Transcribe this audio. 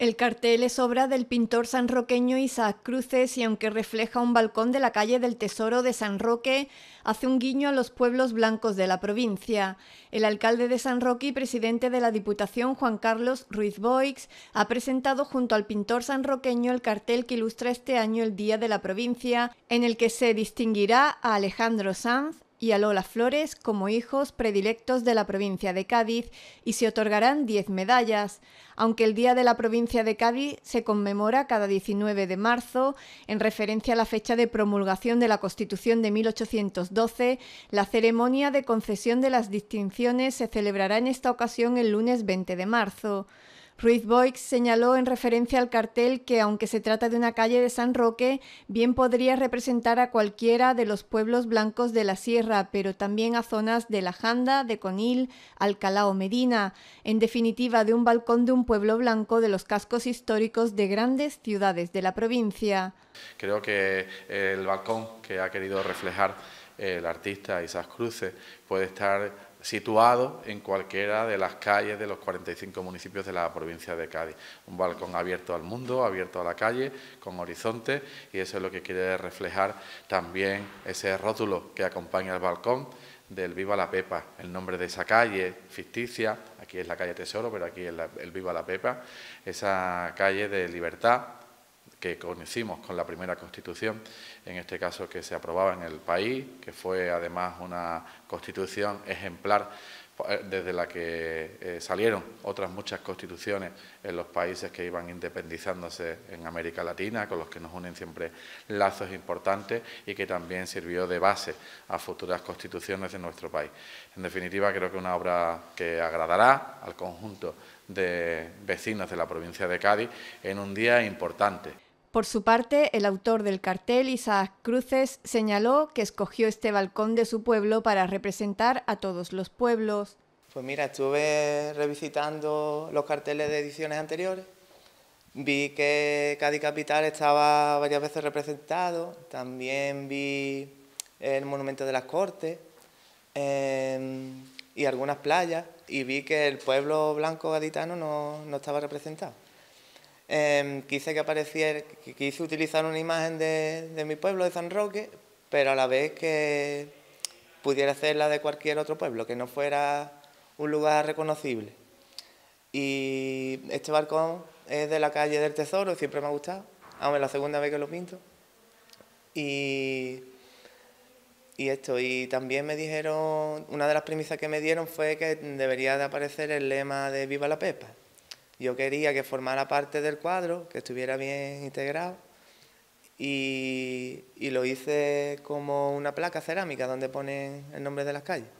El cartel es obra del pintor sanroqueño Isaac Cruces y aunque refleja un balcón de la calle del Tesoro de San Roque, hace un guiño a los pueblos blancos de la provincia. El alcalde de San Roque y presidente de la Diputación, Juan Carlos Ruiz Boix, ha presentado junto al pintor sanroqueño el cartel que ilustra este año el Día de la Provincia, en el que se distinguirá a Alejandro Sanz, y a Lola Flores como hijos predilectos de la provincia de Cádiz y se otorgarán 10 medallas, aunque el Día de la provincia de Cádiz se conmemora cada 19 de marzo en referencia a la fecha de promulgación de la Constitución de 1812, la ceremonia de concesión de las distinciones se celebrará en esta ocasión el lunes 20 de marzo. Ruiz Boix señaló en referencia al cartel que, aunque se trata de una calle de San Roque, bien podría representar a cualquiera de los pueblos blancos de la sierra, pero también a zonas de La Janda, de Conil, Alcalá o Medina, en definitiva de un balcón de un pueblo blanco de los cascos históricos de grandes ciudades de la provincia. Creo que eh, el balcón que ha querido reflejar eh, el artista Isas Cruces puede estar situado en cualquiera de las calles de los 45 municipios de la provincia de Cádiz. Un balcón abierto al mundo, abierto a la calle, con horizonte, y eso es lo que quiere reflejar también ese rótulo que acompaña al balcón del Viva la Pepa, el nombre de esa calle ficticia, aquí es la calle Tesoro, pero aquí es el Viva la Pepa, esa calle de libertad, que conocimos con la primera Constitución, en este caso que se aprobaba en el país, que fue además una Constitución ejemplar eh, desde la que eh, salieron otras muchas constituciones en los países que iban independizándose en América Latina, con los que nos unen siempre lazos importantes y que también sirvió de base a futuras constituciones de nuestro país. En definitiva, creo que una obra que agradará al conjunto de vecinos de la provincia de Cádiz en un día importante. Por su parte, el autor del cartel, Isaac Cruces, señaló que escogió este balcón de su pueblo para representar a todos los pueblos. Pues mira, estuve revisitando los carteles de ediciones anteriores, vi que Cádiz Capital estaba varias veces representado, también vi el Monumento de las Cortes em, y algunas playas, y vi que el pueblo blanco gaditano no estaba representado. Em, quise que apareciera, quise utilizar una imagen de, mi pueblo, de San Roque, pero a la vez que pudiera ser la de cualquier otro pueblo, que no fuera un lugar reconocible. Y este balcón es de la calle del Tesoro, siempre me ha gustado, aunque es la segunda vez que lo pinto. Y, y esto, y también me dijeron, una de las premisas que me dieron fue que debería de aparecer el lema de Viva la Pepa. Yo quería que formara parte del cuadro, que estuviera bien integrado y, lo hice como una placa cerámica donde pone el nombre de las calles.